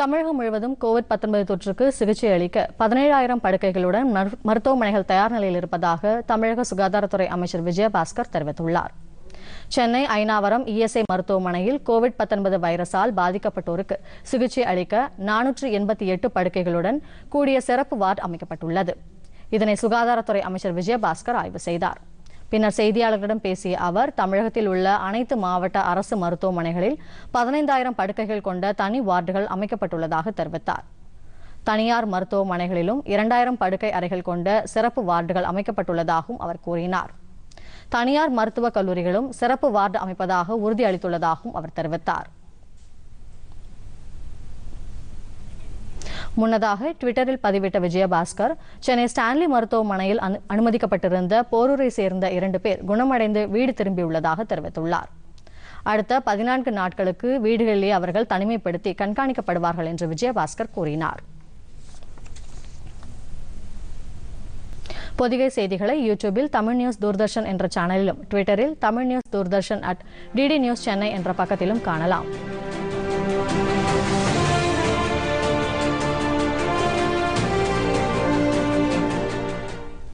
தமிழகம் முழுவதும் கோவிட் பத்தொன்பது தொற்றுக்கு சிகிச்சை அளிக்க பதினேழாயிரம் படுக்கைகளுடன் மருத்துவமனைகள் தயார் நிலையில் இருப்பதாக தமிழக சுகாதாரத்துறை அமைச்சர் விஜயபாஸ்கர் தெரிவித்துள்ளார் சென்னை ஐநாவரம் இஎஸ்ஐ மருத்துவமனையில் கோவிட் பத்தொன்பது வைரஸால் பாதிக்கப்பட்டோருக்கு சிகிச்சை அளிக்க நானூற்று எண்பத்தி எட்டு படுக்கைகளுடன் கூடிய சிறப்பு வார்டு அமைக்கப்பட்டுள்ளது இதனை சுகாதாரத்துறை அமைச்சர் விஜயபாஸ்கர் ஆய்வு செய்தார் பின்னர் செய்தியாளர்களிடம் பேசிய அவர் தமிழகத்தில் உள்ள அனைத்து மாவட்ட அரசு மருத்துவமனைகளில் பதினைந்தாயிரம் படுக்கைகள் கொண்ட தனி வார்டுகள் அமைக்கப்பட்டுள்ளதாக தெரிவித்தார் தனியார் மருத்துவமனைகளிலும் இரண்டாயிரம் படுக்கை அறைகள் கொண்ட சிறப்பு வார்டுகள் அமைக்கப்பட்டுள்ளதாகவும் அவர் கூறினார் தனியார் மருத்துவக் கல்லூரிகளும் சிறப்பு வார்டு அமைப்பதாக உறுதியளித்துள்ளதாகவும் அவர் தெரிவித்தார் முன்னதாக ட்விட்டரில் பதிவிட்ட விஜயபாஸ்கர் சென்னை ஸ்டான்லி மருத்துவமனையில் அனுமதிக்கப்பட்டிருந்த போரூரை சேர்ந்த இரண்டு பேர் குணமடைந்து வீடு திரும்பியுள்ளதாக தெரிவித்துள்ளார் அடுத்த பதினான்கு நாட்களுக்கு வீடுகளிலேயே அவர்கள் தனிமைப்படுத்தி கண்காணிக்கப்படுவார்கள் என்று விஜயபாஸ்கர் கூறினார் பொதிகை செய்திகளை யூடியூபில் தமிழ் நியூஸ் தூர்தர்ஷன் என்ற சேனலிலும் ட்விட்டரில் Tamil news Doordarshan at DD news Chennai என்ற பக்கத்திலும் காணலாம்